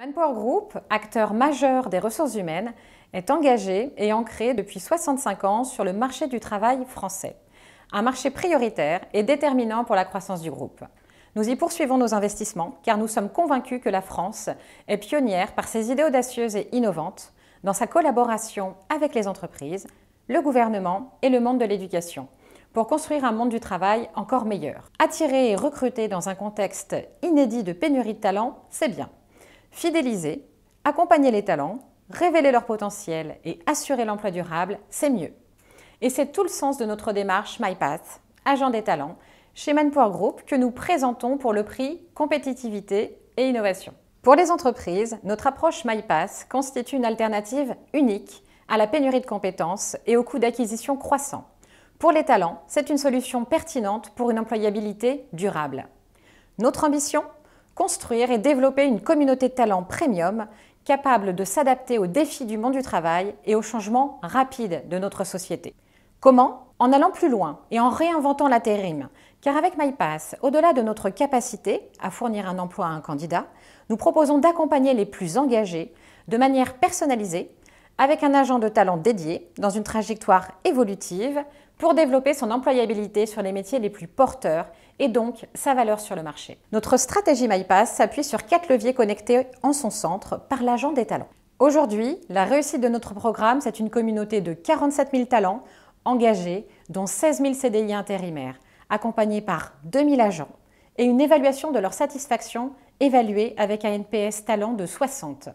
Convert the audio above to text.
Manpower Group, acteur majeur des ressources humaines, est engagé et ancré depuis 65 ans sur le marché du travail français, un marché prioritaire et déterminant pour la croissance du groupe. Nous y poursuivons nos investissements car nous sommes convaincus que la France est pionnière par ses idées audacieuses et innovantes dans sa collaboration avec les entreprises, le gouvernement et le monde de l'éducation pour construire un monde du travail encore meilleur. Attirer et recruter dans un contexte inédit de pénurie de talents, c'est bien. Fidéliser, accompagner les talents, révéler leur potentiel et assurer l'emploi durable, c'est mieux. Et c'est tout le sens de notre démarche MyPath, agent des talents, chez Manpower Group que nous présentons pour le prix Compétitivité et Innovation. Pour les entreprises, notre approche MyPath constitue une alternative unique à la pénurie de compétences et aux coûts d'acquisition croissant. Pour les talents, c'est une solution pertinente pour une employabilité durable. Notre ambition construire et développer une communauté de talents premium capable de s'adapter aux défis du monde du travail et aux changements rapides de notre société. Comment En allant plus loin et en réinventant l'intérim, car avec MyPass, au-delà de notre capacité à fournir un emploi à un candidat, nous proposons d'accompagner les plus engagés de manière personnalisée avec un agent de talent dédié dans une trajectoire évolutive pour développer son employabilité sur les métiers les plus porteurs et donc sa valeur sur le marché. Notre stratégie MyPass s'appuie sur quatre leviers connectés en son centre par l'agent des talents. Aujourd'hui, la réussite de notre programme, c'est une communauté de 47 000 talents engagés, dont 16 000 CDI intérimaires, accompagnés par 2 000 agents, et une évaluation de leur satisfaction évaluée avec un NPS talent de 60.